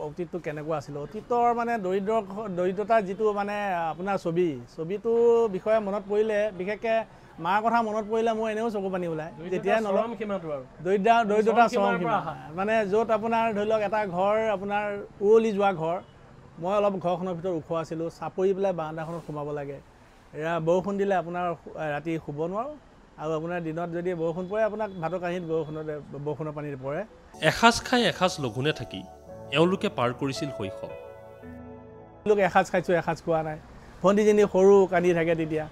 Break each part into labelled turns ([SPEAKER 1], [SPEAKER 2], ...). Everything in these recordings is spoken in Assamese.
[SPEAKER 1] অতীতটো কেনেকুৱা আছিল অতীতৰ মানে দৰিদ্ৰ দৰিদ্ৰতাৰ যিটো মানে আপোনাৰ ছবি ছবিটো বিষয়ে মনত পৰিলে বিশেষকৈ মাৰ কথা মনত পৰিলে মোৰ এনেও চকু পানী ওলায় তেতিয়া দৰিদ্ৰ দৰিদ্ৰতা চৰম মানে য'ত আপোনাৰ ধৰি লওক এটা ঘৰ আপোনাৰ উৱলি যোৱা ঘৰ মই অলপ ঘৰখনৰ ভিতৰত ওখ আছিলোঁ চাপৰি পেলাই বাৰান্দাখনত সোমাব লাগে বৰষুণ দিলে আপোনাৰ ৰাতি শুব নোৱাৰোঁ আৰু আপোনাৰ দিনত যদি বৰষুণ পৰে আপোনাক ভাতৰ কাঁহীত বৰষুণত বৰষুণৰ পানীত পৰে
[SPEAKER 2] এসাঁজ খাই এসাঁজ লঘোণে থাকি এওঁলোকে পাৰ কৰিছিল শৈশৱ
[SPEAKER 1] এসাঁজ খাইছোঁ এসাঁজ খোৱা নাই ভণ্টিজনী সৰু কান্দি থাকে তেতিয়া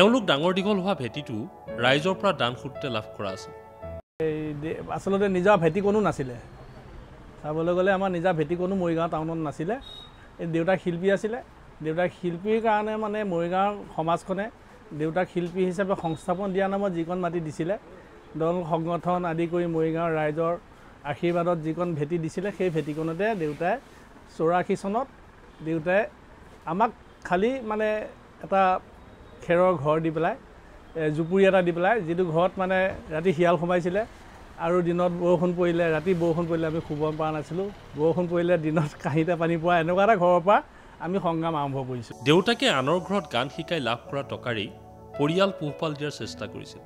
[SPEAKER 2] এওঁলোক ডাঙৰ দীঘল হোৱা ভেটিটো ৰাইজৰ পৰা দান সূত্ৰে লাভ কৰা আছিল
[SPEAKER 1] এই আচলতে নিজা ভেটি কণো নাছিলে চাবলৈ গ'লে আমাৰ নিজা ভেটি কণো মৰিগাঁও টাউনত নাছিলে এই দেউতাক শিল্পী আছিলে দেউতাক শিল্পীৰ কাৰণে মানে মৰিগাঁও সমাজখনে দেউতাক শিল্পী হিচাপে সংস্থাপন দিয়া নামত যিকণ মাটি দিছিলে দল সংগঠন আদি কৰি মৰিগাঁৱৰ ৰাইজৰ আশীৰ্বাদত যিকণ ভেটি দিছিলে সেই ভেটিকণতে দেউতাই চৌৰাশী চনত দেউতাই আমাক খালী মানে এটা খেৰৰ ঘৰ দি পেলাই জুপুৰি এটা দি পেলাই যিটো ঘৰত মানে ৰাতি শিয়াল সোমাইছিলে আৰু দিনত বৰষুণ পৰিলে ৰাতি বৰষুণ পৰিলে আমি শুব পৰা নাছিলোঁ বৰষুণ পৰিলে দিনত কাঁহীতে পানী পোৱা এনেকুৱা এটা ঘৰৰ পৰা আমি সংগ্ৰাম আৰম্ভ কৰিছোঁ
[SPEAKER 2] দেউতাকে আনৰ ঘৰত গান শিকাই লাভ কৰা টকাৰেই পৰিয়াল পোহপাল দিয়াৰ চেষ্টা কৰিছিল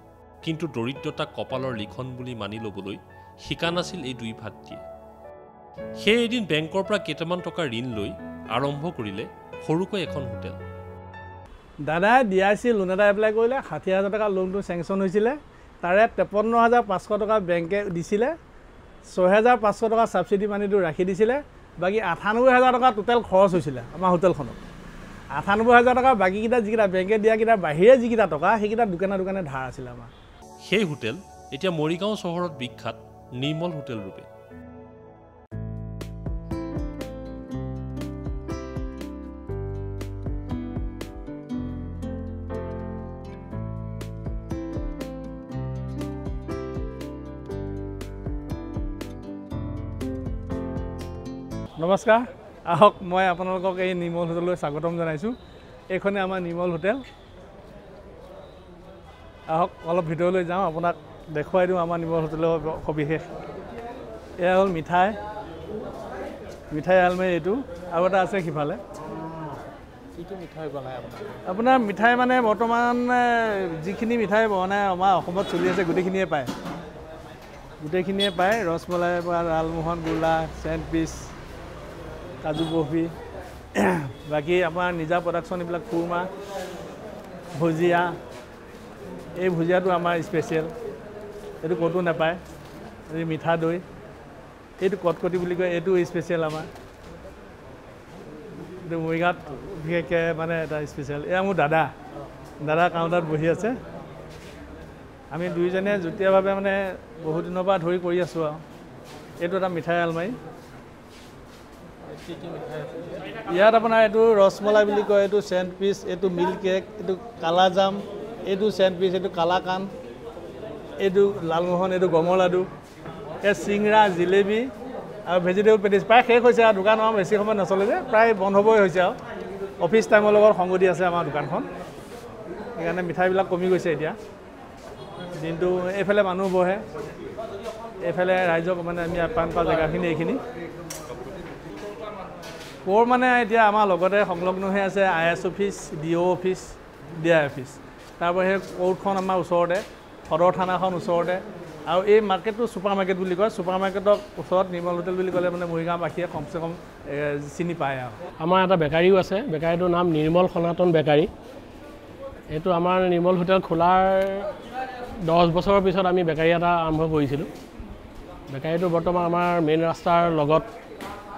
[SPEAKER 2] কিন্তু দৰিদ্ৰতা কপালৰ লিখন বুলি মানি ল'বলৈ শিকা নাছিল এই দুই ভাতৃয়ে সেই এদিন বেংকৰ পৰা কেইটামান টকা ঋণ লৈ আৰম্ভ কৰিলে সৰুকৈ এখন হোটেল
[SPEAKER 1] দাদাই ডি আই চি লোন এটা এপ্লাই কৰিলে ষাঠি হাজাৰ টকা লোনটো চেংচন হৈছিলে তাৰে তেপন্ন হাজাৰ পাঁচশ টকা বেংকে দিছিলে ছহেজাৰ পাঁচশ টকা ছাবচিডি পানীটো ৰাখি দিছিলে বাকী আঠানব্বৈ হাজাৰ টকা টোটেল খৰচ হৈছিলে আমাৰ হোটেলখনত আঠানব্বৈ হাজাৰ টকা বাকীকেইটা যিকেইটা বেংকে দিয়াকেইটা বাহিৰে যিকেইটা টকা সেইকেইটা দোকানে দোকানে ধাৰ আছিলে আমাৰ
[SPEAKER 2] সেই হোটেল এতিয়া মৰিগাঁও চহৰত বিখ্যাত নিৰ্মল হোটেল ৰূপে
[SPEAKER 1] নমস্কাৰ আহক মই আপোনালোকক এই নিৰ্মল হোটেললৈ স্বাগতম জনাইছোঁ এইখনে আমাৰ নিৰ্মল হোটেল আহক অলপ ভিতৰলৈ যাওঁ আপোনাক দেখুৱাই দিওঁ আমাৰ নিমল হোটেলৰ সবিশেষ এয়া হ'ল মিঠাই মিঠাই আলমাৰি এইটো আৰু এটা আছে সিফালে আপোনাৰ মিঠাই মানে বৰ্তমান যিখিনি মিঠাই বনাই আমাৰ অসমত চলি আছে গোটেইখিনিয়ে পায় গোটেইখিনিয়ে পায় ৰসমলাইৰ পৰা লালমোহন গোলা চেণ্ডপিচ কাজু বৰফি বাকী আমাৰ নিজা প্ৰডাকশ্যন এইবিলাক খুৰমা ভুজিয়া এই ভুজিয়াটো আমাৰ স্পেচিয়েল এইটো ক'তো নাপায় এই মিঠা দৈ এইটো কটকটি বুলি কয় এইটো স্পেচিয়েল আমাৰ এইটো মৰিগাঁৱত বিশেষকৈ মানে এটা স্পেচিয়েল এয়া মোৰ দাদা দাদা কাউণ্টাৰত বহি আছে আমি দুইজনে যুটীয়াভাৱে মানে বহু দিনৰ পৰা ধৰি কৰি আছোঁ আৰু এইটো এটা মিঠাই আলমাৰি ইয়াত আপোনাৰ এইটো ৰসমলাই বুলি কয় এইটো চেণ্ড পিচ এইটো মিল্ক কেক এইটো কালাজাম এইটো চেণ্ড পিচ এইটো কালাকান এইটো লালমোহন এইটো গমৰ লাডু এই চিংৰা জিলেবি আৰু ভেজিটেবল পেটিছ প্ৰায় শেষ হৈছে আৰু দোকান আমাৰ বেছি সময় নচলে যে প্ৰায় বন্ধ হ'বই হৈছে আৰু অফিচ টাইমৰ লগত সংগতি আছে আমাৰ দোকানখন সেইকাৰণে মিঠাইবিলাক কমি গৈছে এতিয়া দিনটো এইফালে মানুহ বহে এইফালে ৰাইজক মানে আমি আপ্যায়ন কৰা জেগাখিনি এইখিনি ক'ৰ মানে এতিয়া আমাৰ লগতে সংলগ্ন হৈ আছে I S office D O' office D I office তাৰপৰা সেই ক'ৰ্টখন আমাৰ ওচৰতে সদৰ থানাখন ওচৰতে আৰু এই মাৰ্কেটটো ছুপাৰ মাৰ্কেট বুলি কয় ছুপাৰ মাৰ্কেটৰ ওচৰত নিৰ্মল হোটেল বুলি ক'লে মানে মৰিগাঁওবাসীয়ে কমচে কম চিনি পায় আৰু
[SPEAKER 3] আমাৰ এটা বেকাৰীও আছে বেকাৰীটোৰ নাম নিৰ্মল সনাতন বেকাৰী এইটো আমাৰ নিৰ্মল হোটেল খোলাৰ দহ বছৰৰ পিছত আমি বেকাৰী এটা আৰম্ভ কৰিছিলোঁ বেকাৰীটো বৰ্তমান আমাৰ মেইন ৰাস্তাৰ লগত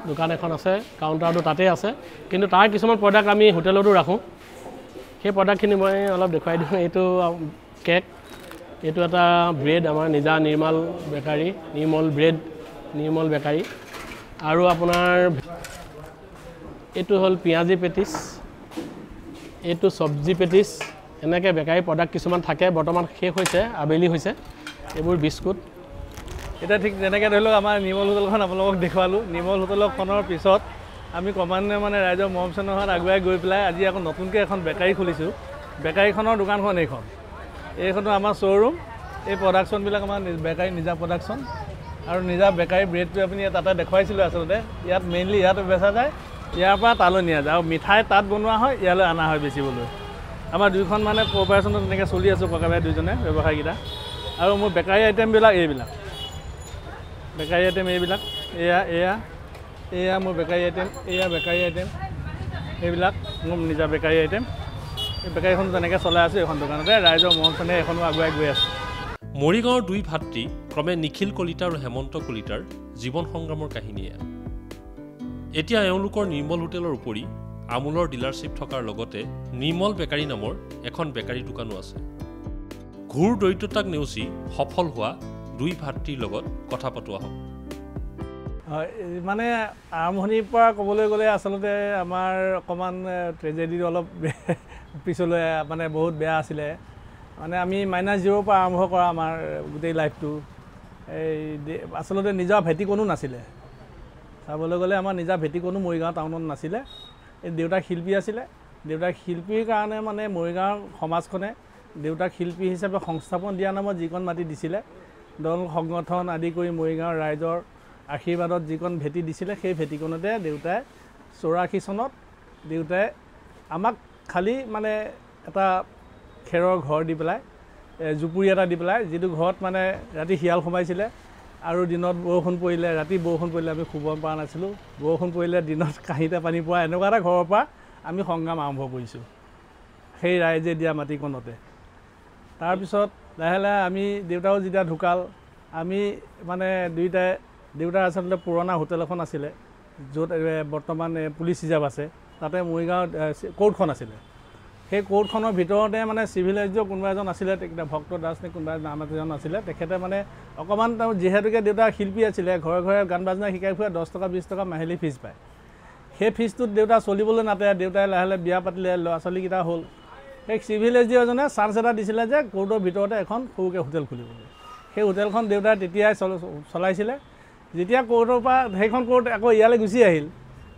[SPEAKER 3] দোকান এখন আছে কাউণ্টাৰটো তাতেই আছে কিন্তু তাৰ কিছুমান প্ৰডাক্ট আমি হোটেলতো ৰাখোঁ সেই প্ৰডাক্টখিনি মই অলপ দেখুৱাই দিওঁ এইটো কেক এইটো এটা ব্ৰেড আমাৰ নিজা Nirmal bakery Nirmal bread Nirmal bakery আৰু আপোনাৰ এইটো হ'ল পিঁয়াজী পেটিছ এইটো চব্জি পেটিছ এনেকৈ বেকাৰী প্ৰডাক্ট কিছুমান থাকে বৰ্তমান শেষ হৈছে আবেলি হৈছে এইবোৰ বিস্কুট
[SPEAKER 1] এতিয়া ঠিক তেনেকৈ ধৰি লওক আমাৰ নিৰ্মল হোটেলখন আপোনালোকক দেখুৱালোঁ নিৰ্মল হোটেলখনৰ পিছত আমি ক্ৰমান্বয়ে মানে ৰাইজৰ মৰম চেনেহত আগুৱাই গৈ পেলাই আজি আকৌ নতুনকৈ এখন বেকাৰী খুলিছোঁ বেকাৰীখনৰ দোকানখন এইখন এইখনো আমাৰ শ্ব'ৰুম এই প্ৰডাকশ্যনবিলাক আমাৰ বেকাৰী নিজা প্ৰডাকশ্যন আৰু নিজা বেকাৰী ব্ৰেডটো আপুনি তাতে দেখুৱাইছিলোঁ আচলতে ইয়াত মেইনলি ইয়াত বেচা যায় ইয়াৰ পৰা তালৈ নিয়া যায় আৰু মিঠাই তাত বনোৱা হয় ইয়ালৈ অনা হয় বেচিবলৈ আমাৰ দুইখন মানে কৰ্পৰেশ্যনত তেনেকৈ চলি আছোঁ ককাভাই দুইজনে ব্যৱসায়কেইটা আৰু মোৰ বেকাৰী আইটেমবিলাক এইবিলাক বেকাৰী আইটেম এইবিলাক এয়া এয়া এয়া মোৰ বেকাৰী আইটেম এয়া বেকাৰী আইটেম এইবিলাক মোৰ নিজা বেকাৰী আইটেম বেকাৰীখনো
[SPEAKER 2] তেনেকৈ চলাই আছোঁ এইখন দোকানতে ৰাইজৰ মনখনে এখনো আগুৱাই গৈ আছে মৰিগাঁৱৰ দুই ভাতৃ ক্ৰমে নিখিল কলিতা আৰু হেমন্ত কলিতাৰ জীৱন সংগ্ৰামৰ কাহিনীয়ে এতিয়া এওঁলোকৰ নিৰ্মল হোটেলৰ উপৰি আমুলৰ ডিলাৰশ্বিপ থকাৰ লগতে নিৰ্মল বেকাৰী নামৰ এখন বেকাৰী দোকানো আছে ঘূৰ দৰিদ্ৰতাক নেওচি সফল হোৱা দুই ভাতৃৰ লগত কথা পাতোৱা হয়
[SPEAKER 1] হয় মানে আৰম্ভণিৰ পৰা ক'বলৈ গ'লে আচলতে আমাৰ অকণমান ট্ৰেজেডিটো অলপ পিছলৈ মানে বহুত বেয়া আছিলে মানে আমি মাইনাছ জিৰ'ৰ পৰা আৰম্ভ কৰা আমাৰ গোটেই লাইফটো এই আচলতে নিজৰ ভেটিকণো নাছিলে চাবলৈ গ'লে আমাৰ নিজা ভেটিকণো মৰিগাঁও টাউনত নাছিলে এই দেউতাক শিল্পী আছিলে দেউতাক শিল্পীৰ কাৰণে মানে মৰিগাঁও সমাজখনে দেউতাক শিল্পী হিচাপে সংস্থাপন দিয়া নামত যিকণ মাটি দিছিলে দল সংগঠন আদি কৰি মৰিগাঁৱৰ ৰাইজৰ আশীৰ্বাদত যিকণ ভেটি দিছিলে সেই ভেটিকণতে দেউতাই চৌৰাশী চনত দেউতাই আমাক খালী মানে এটা খেৰৰ ঘৰ দি পেলাই জুপুৰি এটা দি পেলাই যিটো ঘৰত মানে ৰাতি শিয়াল সোমাইছিলে আৰু দিনত বৰষুণ পৰিলে ৰাতি বৰষুণ পৰিলে আমি শুব পৰা নাছিলোঁ বৰষুণ পৰিলে দিনত কাঁহীতে পানী পোৱা এনেকুৱা এটা ঘৰৰ পৰা আমি সংগ্ৰাম আৰম্ভ কৰিছোঁ সেই ৰাইজে দিয়া মাটিকণতে তাৰপিছত লাহে লাহে আমি দেউতাও যেতিয়া ঢুকাল আমি মানে দুয়োটাই দেউতাৰ আচলতে পুৰণা হোটেল এখন আছিলে য'ত বৰ্তমান পুলিচ হিচাপ আছে তাতে মৰিগাঁৱত ক'ৰ্টখন আছিলে সেই ক'ৰ্টখনৰ ভিতৰতে মানে চিভিল এজিঅ' কোনোবা এজন আছিলে ভক্ত দাস নে কোনোবা নাম এজন আছিলে তেখেতে মানে অকণমান তেওঁ যিহেতুকে দেউতা শিল্পী আছিলে ঘৰে ঘৰে গান বাজনা শিকাই ফুৰে দহ টকা বিছ টকা মাহিলী ফিজ পায় সেই ফিজটোত দেউতা চলিবলৈ নাতে দেউতাই লাহে লাহে বিয়া পাতিলে ল'ৰা ছোৱালীকেইটা হ'ল সেই চিভিল এছ ডি অ'জনে চাঞ্চ এটা দিছিলে যে ক'ৰ্টৰ ভিতৰতে এখন সৰুকৈ হোটেল খুলিবলৈ সেই হোটেলখন দেউতাই তেতিয়াই চল চলাইছিলে যেতিয়া কোৰ্টৰ পৰা সেইখন কোৰ্ট আকৌ ইয়ালৈ গুচি আহিল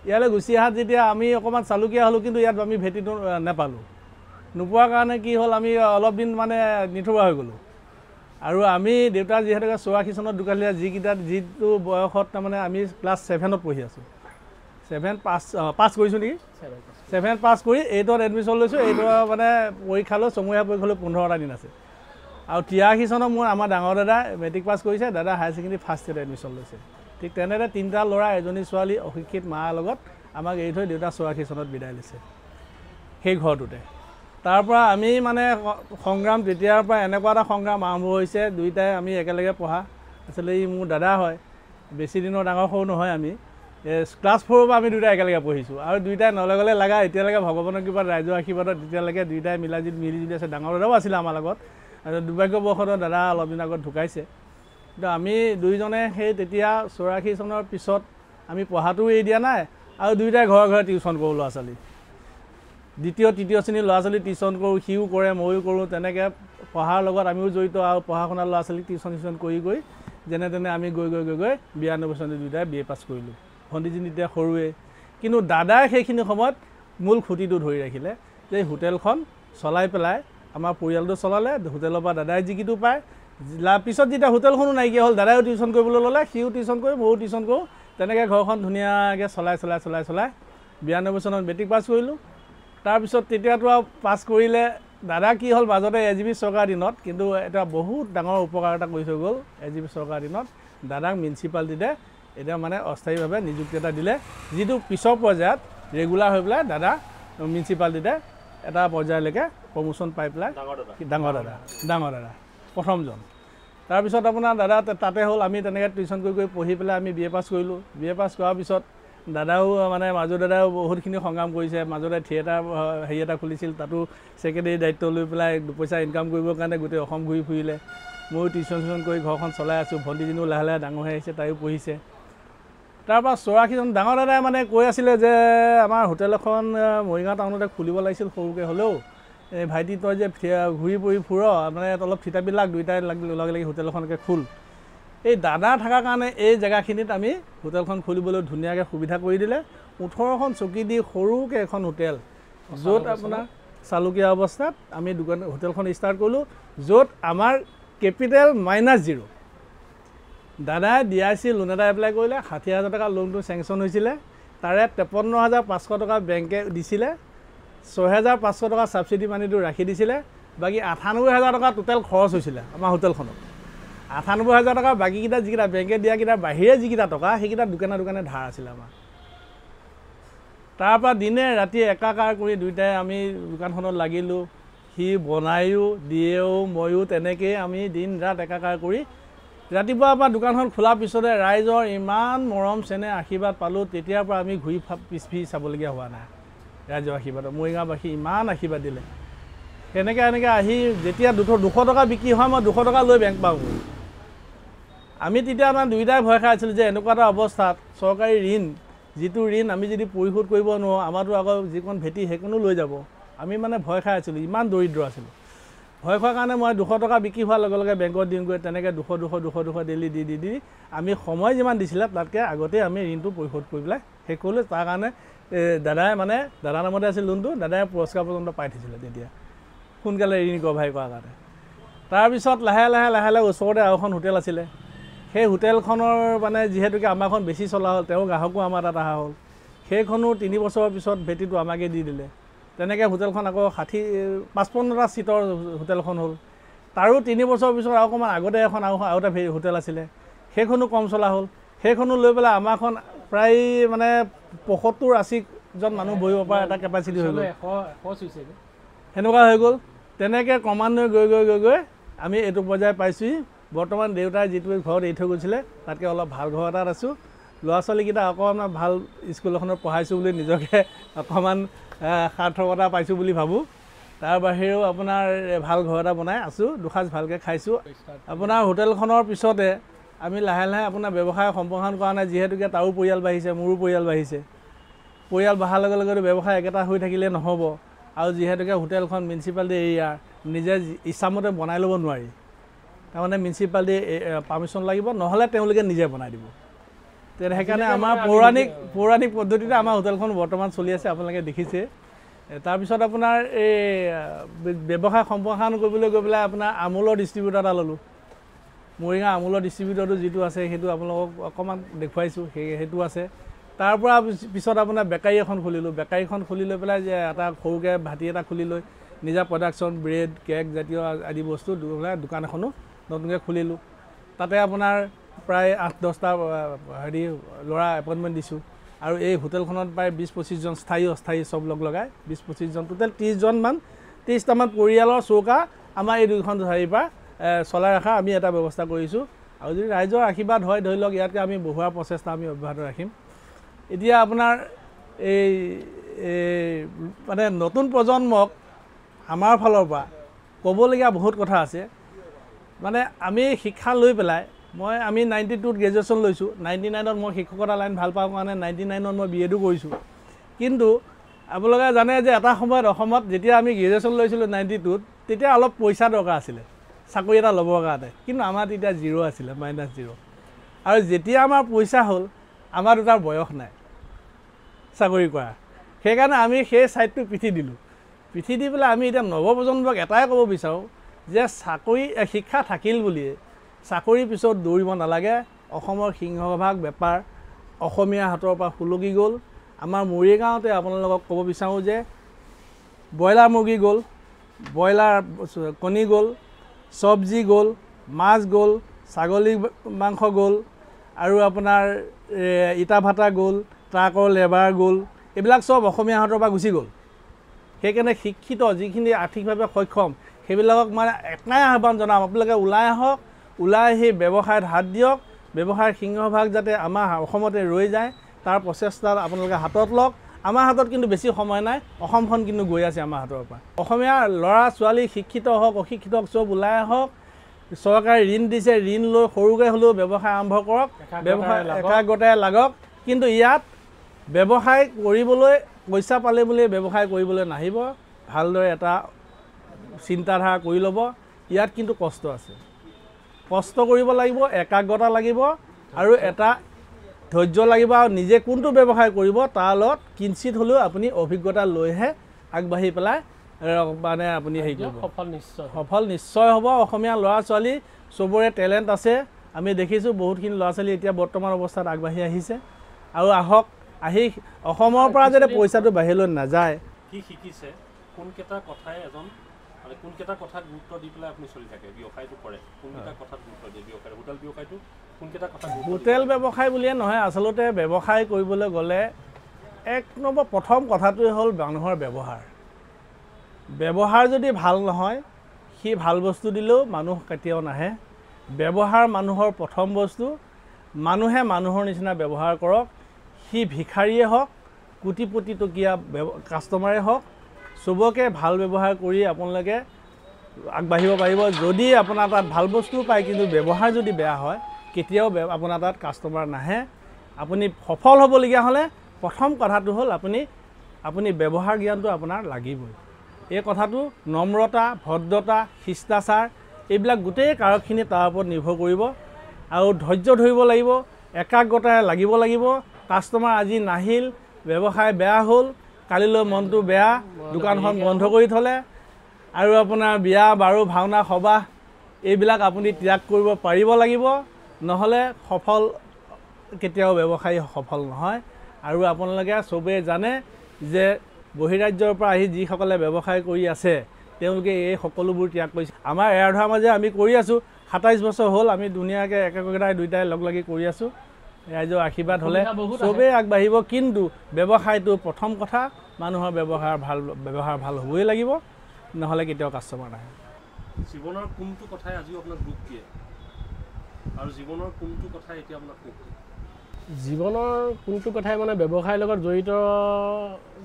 [SPEAKER 1] ইয়ালৈ গুচি অহাত যেতিয়া আমি অকণমান চালুকীয়া হ'লোঁ কিন্তু ইয়াত আমি ভেটিটো নেপালোঁ নোপোৱাৰ কাৰণে কি হ'ল আমি অলপ দিন মানে নিথৰুৱা হৈ গ'লোঁ আৰু আমি দেউতা যিহেতুকে চৌৰাশী চনত দোকানীয়া যিকেইটা যিটো বয়সত তাৰমানে আমি ক্লাছ ছেভেনত পঢ়ি আছোঁ ছেভেন পাছ পাছ কৰিছোঁ নেকি ছেভেন পাছ কৰি এইটত এডমিশ্যন লৈছোঁ এইটো মানে পৰীক্ষালৈ চমহীয়া পৰীক্ষালৈ পোন্ধৰটা দিন আছে আৰু তিৰাশী চনত মোৰ আমাৰ ডাঙৰ দাদা মেট্ৰিক পাছ কৰিছে দাদা হায়াৰ ছেকেণ্ডেৰী ফাৰ্ষ্ট ইয়াৰত এডমিশ্যন লৈছে ঠিক তেনেদৰে তিনিটা ল'ৰা এজনী ছোৱালী অশিক্ষিত মাৰ লগত আমাক এৰি থৈ দেউতা চৌৰাশী চনত বিদায় লৈছে সেই ঘৰটোতে তাৰ পৰা আমি মানে সংগ্ৰাম তেতিয়াৰ পৰা এনেকুৱা এটা সংগ্ৰাম আৰম্ভ হৈছে দুয়োটাই আমি একেলগে পঢ়া আচলতে ই মোৰ দাদা হয় বেছি দিনৰ ডাঙৰ সৰু নহয় আমি ক্লাছ ফ'ৰৰ পৰা আমি দুয়োটাই একেলগে পঢ়িছোঁ আৰু দুয়োটাই নলগালে লাগা এতিয়ালৈকে ভগৱানৰ কিবা ৰাইজৰ আশীৰ্বাদত তেতিয়ালৈকে দুয়োটাই মিলাজুলি মিলিজুলি আছে ডাঙৰ দাদাও আছিলে আমাৰ লগত আৰু দুৰ্ভাগ্যবশতঃ দাদা অলপ দিন আগত ঢুকাইছে কিন্তু আমি দুইজনে সেই তেতিয়া চৌৰাশী চনৰ পিছত আমি পঢ়াটোও এৰি দিয়া নাই আৰু দুয়োটাই ঘৰে ঘৰে টিউশ্যন কৰোঁ ল'ৰা ছোৱালী দ্বিতীয় তৃতীয় শ্ৰেণীৰ ল'ৰা ছোৱালী টিউচন কৰোঁ সিও কৰে ময়ো কৰোঁ তেনেকৈ পঢ়াৰ লগত আমিও জড়িত আৰু পঢ়া শুনা ল'ৰা ছোৱালীক টিউচন টিউচন কৰি গৈ যেনে তেনে আমি গৈ গৈ গৈ গৈ বিৰানব্বৈ চনত দুয়োটাই বি এ পাছ কৰিলোঁ ভণ্টিজনী তেতিয়া সৰুৱে কিন্তু দাদাই সেইখিনি সময়ত মূল খুঁটিটো ধৰি ৰাখিলে যে হোটেলখন চলাই পেলাই আমাৰ পৰিয়ালটো চলালে হোটেলৰ পৰা দাদাই জিকিটো পায় পিছত যেতিয়া হোটেলখনো নাইকিয়া হ'ল দাদায়ো টিউশ্যন কৰিবলৈ ল'লে সিও টিউশ্যন কৰি ময়ো টিউশ্যন কৰোঁ তেনেকৈ ঘৰখন ধুনীয়াকৈ চলাই চলাই চলাই চলাই বিৰান্নব্বৈ চনত মেট্ৰিক পাছ কৰিলোঁ তাৰপিছত তেতিয়াতো আৰু পাছ কৰিলে দাদা কি হ'ল মাজতে এ জি বি চৰকাৰৰ দিনত কিন্তু এটা বহুত ডাঙৰ উপকাৰ এটা কৰি থৈ গ'ল এ জি বি চৰকাৰৰ দিনত দাদাক মিউনিচিপালিটিতে এতিয়া মানে অস্থায়ীভাৱে নিযুক্তি এটা দিলে যিটো পিছৰ পৰ্যায়ত ৰেগুলাৰ হৈ পেলাই দাদা মিউনিচিপালিটিতে এটা পৰ্যায়লৈকে প্ৰমোচন পাই পেলাই ডাঙৰ দাদা ডাঙৰ দাদা প্ৰথমজন তাৰপিছত আপোনাৰ দাদা তাতে হ'ল আমি তেনেকৈ টিউশ্যন কৰি কৰি পঢ়ি পেলাই আমি বি এ পাছ কৰিলোঁ বি এ পাছ কৰাৰ পিছত দাদাও মানে মাজু দাদাও বহুতখিনি সংগ্ৰাম কৰিছে মাজতে থিয়েটাৰ হেৰি এটা খুলিছিল তাতো ছেক্ৰেটেৰী দায়িত্ব লৈ পেলাই দুপইচা ইনকাম কৰিবৰ কাৰণে গোটেই অসম ঘূৰি ফুৰিলে ময়ো টিউশ্যন চিউশ্যন কৰি ঘৰখন চলাই আছোঁ ভণ্টিজনীও লাহে লাহে ডাঙৰ হৈ আহিছে তাইও পঢ়িছে তাৰপৰা চৌৰাশীজন ডাঙৰ দাদাই মানে কৈ আছিলে যে আমাৰ হোটেল এখন মৰিগাঁও টাউনতে খুলিব লাগিছিল সৰুকৈ হ'লেও এই ভাইটি তই যে ঘূৰি ফুৰি ফুৰ মানে অলপ থিতাপিত লাগ দুইটাই লগ লাগি হোটেলখনকে খোল এই দাদা থকাৰ কাৰণে এই জেগাখিনিত আমি হোটেলখন খুলিবলৈ ধুনীয়াকৈ সুবিধা কৰি দিলে ওঠৰখন চকী দি সৰুকৈ এখন হোটেল য'ত আপোনাৰ চালুকীয়া অৱস্থাত আমি দোকান হোটেলখন ষ্টাৰ্ট কৰিলোঁ য'ত আমাৰ কেপিটেল মাইনাছ জিৰ' দাদাই ডি আই চি লোন এটা এপ্লাই কৰিলে ষাঠি হাজাৰ টকা লোনটো চেংচন হৈছিলে তাৰে তেপন্ন হাজাৰ পাঁচশ টকা বেংকে দিছিলে ছয় ছহেজাৰ পাঁচশ টকা ছাবচিডি পানীটো ৰাখি দিছিলে বাকী আঠানব্বৈ হাজাৰ টকা টোটেল খৰচ হৈছিলে আমাৰ হোটেলখনত আঠানব্বৈ হাজাৰ টকা বাকীকেইটা যিকেইটা বেংকে দিয়াকেইটা বাহিৰে যিকেইটা টকা সেইকেইটা দোকানে দোকানে ধাৰ আছিলে আমাৰ তাৰপৰা দিনে ৰাতি একাকাৰ কৰি দুয়োটাই আমি দোকানখনত লাগিলোঁ সি বনায়ো দিয়েও ময়ো তেনেকৈয়ে আমি দিন ৰাত একাকাৰ কৰি ৰাতিপুৱা আমাৰ দোকানখন খোলাৰ পিছতে ৰাইজৰ ইমান মৰম চেনেহ আশীৰ্বাদ পালোঁ তেতিয়াৰ পৰা আমি ঘূৰি পিছ ফিৰি চাবলগীয়া হোৱা নাই ৰাইজৰ আশীৰ্বাদত মৰিগাঁওবাসী ইমান আশীৰ্বাদ দিলে সেনেকৈ এনেকৈ আহি যেতিয়া দুশ দুশ টকা বিক্ৰী হয় মই দুশ টকা লৈ বেংক পাওঁ আমি তেতিয়া আমাৰ দুয়োটাই ভয় খাই আছিলোঁ যে এনেকুৱা এটা অৱস্থাত চৰকাৰী ঋণ যিটো ঋণ আমি যদি পৰিশোধ কৰিব নোৱাৰোঁ আমাৰতো আকৌ যিকণ ভেটি সেইকণো লৈ যাব আমি মানে ভয় খাই আছিলোঁ ইমান দৰিদ্ৰ আছিলোঁ ভয় খোৱাৰ কাৰণে মই দুশ টকা বিক্ৰী হোৱাৰ লগে লগে বেংকত দিওঁগৈ তেনেকৈ দুশ দুশ দুশ দুশ ডেইলি দি দি দি আমি সময় যিমান দিছিলে তাতকৈ আগতেই আমি ঋণটো পৰিশোধ কৰি পেলাই শেষ কৰিলোঁ তাৰ কাৰণে দাদাই মানে দাদাৰ নামতে আছিল লোনটো দাদাই পুৰস্কাৰ পৰ্যন্ত পাই থৈছিলে তেতিয়া সোনকালে ঋণ কভাৰ কৰাৰ কাৰণে তাৰপিছত লাহে লাহে লাহে লাহে ওচৰতে আৰু এখন হোটেল আছিলে সেই হোটেলখনৰ মানে যিহেতুকে আমাৰখন বেছি চলা হ'ল তেওঁ গ্ৰাহকো আমাৰ তাত অহা হ'ল সেইখনো তিনি বছৰৰ পিছত ভেটিটো আমাকে দি দিলে তেনেকৈ হোটেলখন আকৌ ষাঠি পঁচপন্নটা চিটৰ হোটেলখন হ'ল তাৰো তিনি বছৰ পিছত আৰু অকণমান আগতে এখন আৰু আগতে হোটেল আছিলে সেইখনো কম চলা হ'ল সেইখনো লৈ পেলাই আমাৰখন প্ৰায় মানে পঁয়সত্তৰ আশীজন মানুহ বহিব পৰা এটা কেপাচিটি হৈ গ'ল সেনেকুৱা হৈ গ'ল তেনেকৈ ক্ৰমান্বয়ে গৈ গৈ গৈ গৈ আমি এইটো পৰ্যায় পাইছোঁহি বৰ্তমান দেউতাই যিটো ঘৰত এৰি থৈ গৈছিলে তাতকৈ অলপ ভাল ঘৰ এটাত আছোঁ ল'ৰা ছোৱালীকেইটা অকণমান ভাল স্কুল এখনত পঢ়াইছোঁ বুলি নিজকে অকণমান সাৰ্থকতা পাইছোঁ বুলি ভাবোঁ তাৰ বাহিৰেও আপোনাৰ ভাল ঘৰ এটা বনাই আছোঁ দুসাঁজ ভালকৈ খাইছোঁ আপোনাৰ হোটেলখনৰ পিছতে আমি লাহে লাহে আপোনাৰ ব্যৱসায় সম্প্ৰসাৰণ কৰা নাই যিহেতুকে তাৰো পৰিয়াল বাঢ়িছে মোৰো পৰিয়াল বাঢ়িছে পৰিয়াল বঢ়াৰ লগে লগে ব্যৱসায় একেটা হৈ থাকিলে নহ'ব আৰু যিহেতুকে হোটেলখন মিউনিচিপালিটি এৰিয়াৰ নিজে ইচ্ছামতে বনাই ল'ব নোৱাৰি তাৰমানে মিউনিচিপালিটি পাৰ্মিশ্যন লাগিব নহ'লে তেওঁলোকে নিজে বনাই দিব তেনে সেইকাৰণে আমাৰ পৌৰাণিক পৌৰাণিক পদ্ধতিতে আমাৰ হোটেলখন বৰ্তমান চলি আছে আপোনালোকে দেখিছে তাৰপিছত আপোনাৰ এই ব্যৱসায় সম্প্ৰসাৰণ কৰিবলৈ গৈ পেলাই আপোনাৰ আমূলৰ ডিষ্ট্ৰিবিউটাৰ এটা ল'লোঁ মৰিগাঁও আমোলৰ ডিষ্ট্ৰিবিউটাৰটো যিটো আছে সেইটো আপোনালোকক অকণমান দেখুৱাইছোঁ সেই সেইটো আছে তাৰ পৰা পিছত আপোনাৰ বেকাৰী এখন খুলিলোঁ বেকাৰীখন খুলি লৈ পেলাই যে এটা সৰুকৈ ভাটি এটা খুলি লৈ নিজা প্ৰডাকশ্যন ব্ৰেড কেক জাতীয় আদি বস্তু দোকান এখনো নতুনকৈ খুলিলোঁ তাতে আপোনাৰ প্ৰায় আঠ দহটা হেৰি ল'ৰা এপইণ্টমেণ্ট দিছোঁ আৰু এই হোটেলখনত প্ৰায় বিছ পঁচিছজন স্থায়ী অস্থায়ী চব লগ লগাই বিছ পঁচিছজন টোটেল ত্ৰিছজনমান ত্ৰিছটামান পৰিয়ালৰ চৌকা আমাৰ এই দুইখন হেৰিৰ পৰা চলাই ৰখা আমি এটা ব্যৱস্থা কৰিছোঁ আৰু যদি ৰাইজৰ আশীৰ্বাদ হয় ধৰি লওক ইয়াতকৈ আমি বহুৱা প্ৰচেষ্টা আমি অব্যাহত ৰাখিম এতিয়া আপোনাৰ এই মানে নতুন প্ৰজন্মক আমাৰ ফালৰ পৰা ক'বলগীয়া বহুত কথা আছে মানে আমি শিক্ষা লৈ পেলাই মই আমি নাইণ্টি টুত গ্ৰেজুৱেশ্যন লৈছোঁ নাইণ্টি নাইনত মই শিক্ষকতা লাইন ভাল পাওঁ কাৰণে নাইণ্টি নাইনত মই বি এডো কৰিছোঁ কিন্তু আপোনালোকে জানে যে এটা সময়ত অসমত যেতিয়া আমি গ্ৰেজুৱেশ্যন লৈছিলোঁ নাইণ্টি টুত তেতিয়া অলপ পইচা দৰকাৰ আছিলে চাকৰি এটা ল'বৰ কাৰণে কিন্তু আমাৰ তেতিয়া জিৰ' আছিলে মাইনাছ জিৰ' আৰু যেতিয়া আমাৰ পইচা হ'ল আমাৰ দুটাৰ বয়স নাই চাকৰি কৰা সেইকাৰণে আমি সেই ছাইডটো পিঠি দিলোঁ পিঠি দি পেলাই আমি এতিয়া নৱপ্ৰজন্মক এটাই ক'ব বিচাৰোঁ যে চাকৰি শিক্ষা থাকিল বুলিয়ে চাকৰিৰ পিছত দৌৰিব নালাগে অসমৰ সিংহভাগ বেপাৰ অসমীয়া হাতৰ পৰা সুলগি গ'ল আমাৰ মৰিগাঁওতে আপোনালোকক ক'ব বিচাৰোঁ যে ব্ৰইলাৰ মুৰ্গী গ'ল ব্ৰইলাৰ কণী গ'ল চব্জি গ'ল মাছ গ'ল ছাগলী মাংস গ'ল আৰু আপোনাৰ ইটা ভাটা গ'ল ট্ৰাকৰ লেবাৰ গ'ল এইবিলাক চব অসমীয়া হাতৰ পৰা গুচি গ'ল সেইকাৰণে শিক্ষিত যিখিনি আৰ্থিকভাৱে সক্ষম সেইবিলাকক মানে একাই আহ্বান জনাম আপোনালোকে ওলাই আহক ওলাই আহি ব্যৱসায়ত হাত দিয়ক ব্যৱসায়ৰ সিংহভাগ যাতে আমাৰ অসমতে ৰৈ যায় তাৰ প্ৰচেষ্টা আপোনালোকে হাতত লওক আমাৰ হাতত কিন্তু বেছি সময় নাই অসমখন কিন্তু গৈ আছে আমাৰ হাতৰ পৰা অসমীয়া ল'ৰা ছোৱালী শিক্ষিত হওক অশিক্ষিত হওক চব ওলাই আহক চৰকাৰে ঋণ দিছে ঋণ লৈ সৰুকৈ হ'লেও ব্যৱসায় আৰম্ভ কৰক ব্যৱসায় একাগ্ৰতাই লাগক কিন্তু ইয়াত ব্যৱসায় কৰিবলৈ পইচা পালে বুলি ব্যৱসায় কৰিবলৈ নাহিব ভালদৰে এটা চিন্তাধাৰা কৰি ল'ব ইয়াত কিন্তু কষ্ট আছে কষ্ট কৰিব লাগিব একাগ্ৰতা লাগিব আৰু এটা ধৈৰ্য লাগিব আৰু নিজে কোনটো ব্যৱসায় কৰিব তাৰ লগত কিঞ্চিত হ'লেও আপুনি অভিজ্ঞতা লৈহে আগবাঢ়ি পেলাই মানে আপুনি হেৰি কৰিব সফল নিশ্চয় সফল নিশ্চয় হ'ব অসমীয়া ল'ৰা ছোৱালী চবৰে টেলেণ্ট আছে আমি দেখিছোঁ বহুতখিনি ল'ৰা ছোৱালী এতিয়া বৰ্তমান অৱস্থাত আগবাঢ়ি আহিছে আৰু আহক আহি অসমৰ পৰা যাতে পইচাটো বাহিৰলৈ নাযায়
[SPEAKER 2] কি শিকিছে কোনকেইটা কথাই এজন মানে কোনকেইটা কথাত গুৰুত্ব দি পেলাই আপুনি চলি থাকে ব্যৱসায়টো কৰে কোনকেইটা কথাত গুৰুত্ব দিয়ে ব্যৱসায় হোটেল ব্যৱসায়টো কোনকেইটা কথা হোটেল
[SPEAKER 1] ব্যৱসায় বুলিয়ে নহয় আচলতে ব্যৱসায় কৰিবলৈ গ'লে এক নম্বৰ প্ৰথম কথাটোৱে হ'ল মানুহৰ ব্যৱহাৰ ব্যৱহাৰ যদি ভাল নহয় সি ভাল বস্তু দিলেও মানুহ কেতিয়াও নাহে ব্যৱহাৰ মানুহৰ প্ৰথম বস্তু মানুহে মানুহৰ নিচিনা ব্যৱহাৰ কৰক সি ভিক্ষাৰীয়ে হওক কোটিপতি টকীয়া কাষ্টমাৰে হওক সবকে ভাল ব্যৱহাৰ কৰি আপোনালোকে আগবাঢ়িব পাৰিব যদি আপোনাৰ তাত ভাল বস্তু পায় কিন্তু ব্যৱহাৰ যদি বেয়া হয় কেতিয়াও আপোনাৰ তাত কাষ্টমাৰ নাহে আপুনি সফল হ'বলগীয়া হ'লে প্ৰথম কথাটো হ'ল আপুনি আপুনি ব্যৱহাৰ জ্ঞানটো আপোনাৰ লাগিবই এই কথাটো নম্ৰতা ভদ্ৰতা শিষ্টাচাৰ এইবিলাক গোটেই কাৰকখিনি তাৰ ওপৰত নিৰ্ভৰ কৰিব আৰু ধৈৰ্য ধৰিব লাগিব একাগ্ৰতাৰে লাগিব লাগিব কাষ্টমাৰ আজি নাহিল ব্যৱসায় বেয়া হ'ল কালিলৈ মনটো বেয়া দোকানখন বন্ধ কৰি থ'লে আৰু আপোনাৰ বিয়া বাৰু ভাওনা সবাহ এইবিলাক আপুনি ত্যাগ কৰিব পাৰিব লাগিব নহ'লে সফল কেতিয়াও ব্যৱসায়ী সফল নহয় আৰু আপোনালোকে চবেই জানে যে বহিৰাজ্যৰ পৰা আহি যিসকলে ব্যৱসায় কৰি আছে তেওঁলোকে এই সকলোবোৰ ত্যাগ কৰিছে আমাৰ এয়াৰধোৱাৰ মাজে আমি কৰি আছোঁ সাতাইছ বছৰ হ'ল আমি ধুনীয়াকৈ একেকেইটাই দুইটাই লগ লাগি কৰি আছোঁ ৰাইজৰ আশীৰ্বাদ হ'লে চবেই আগবাঢ়িব কিন্তু ব্যৱসায়টো প্ৰথম কথা মানুহৰ ব্যৱহাৰ ভাল ব্যৱহাৰ ভাল হ'বই লাগিব নহ'লে কেতিয়াও কাষ্টমাৰ নাহে
[SPEAKER 2] জীৱনৰ কোনটো কথাই আজিও আপোনাক দুখ দিয়ে আৰু জীৱনৰ কোনটো কথাই এতিয়া আপোনাক সুখ দিয়ে
[SPEAKER 3] জীৱনৰ কোনটো কথাই মানে ব্যৱসায়ৰ লগত জড়িত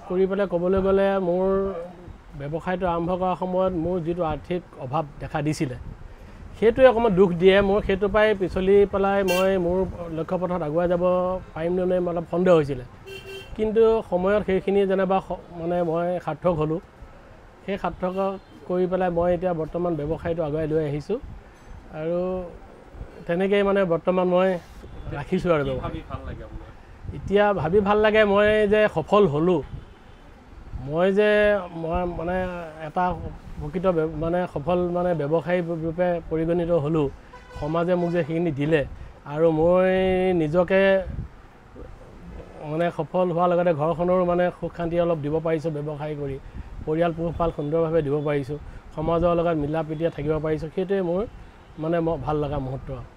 [SPEAKER 3] কৰি পেলাই ক'বলৈ গ'লে মোৰ ব্যৱসায়টো আৰম্ভ কৰাৰ সময়ত মোৰ যিটো আৰ্থিক অভাৱ দেখা দিছিলে সেইটোৱে অকণমান দুখ দিয়ে মোৰ সেইটো পৰাই পিছলি পেলাই মই মোৰ লক্ষ্যপথত আগুৱাই যাব পাৰিম নে নাই অলপ সন্দেহ হৈছিলে কিন্তু সময়ত সেইখিনি যেনিবা মানে মই সাৰ্থক হ'লোঁ সেই সাৰ্থক কৰি পেলাই মই এতিয়া বৰ্তমান ব্যৱসায়টো আগুৱাই লৈ আহিছোঁ আৰু তেনেকৈয়ে মানে বৰ্তমান মই ৰাখিছোঁ আৰু এতিয়া ভাবি ভাল লাগে মই যে সফল হ'লোঁ মই যে মই মানে এটা প্ৰকৃত মানে সফল মানে ব্যৱসায়ী ৰূপে পৰিগণিত হ'লোঁ সমাজে মোক যে সেইখিনি দিলে আৰু মই নিজকে মানে সফল হোৱাৰ লগতে ঘৰখনৰো মানে সুখ শান্তি অলপ দিব পাৰিছোঁ ব্যৱসায় কৰি পৰিয়াল পোহপাল সুন্দৰভাৱে দিব পাৰিছোঁ সমাজৰ লগত মিলা প্ৰীতিৰে থাকিব পাৰিছোঁ সেইটোৱে মোৰ মানে মই ভাল লগা মুহূৰ্ত